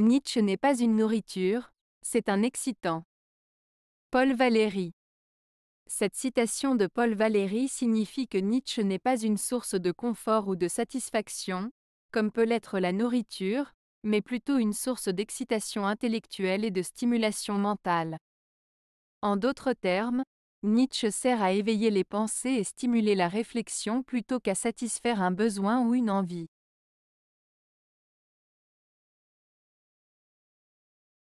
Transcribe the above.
Nietzsche n'est pas une nourriture, c'est un excitant. Paul Valéry Cette citation de Paul Valéry signifie que Nietzsche n'est pas une source de confort ou de satisfaction, comme peut l'être la nourriture, mais plutôt une source d'excitation intellectuelle et de stimulation mentale. En d'autres termes, Nietzsche sert à éveiller les pensées et stimuler la réflexion plutôt qu'à satisfaire un besoin ou une envie.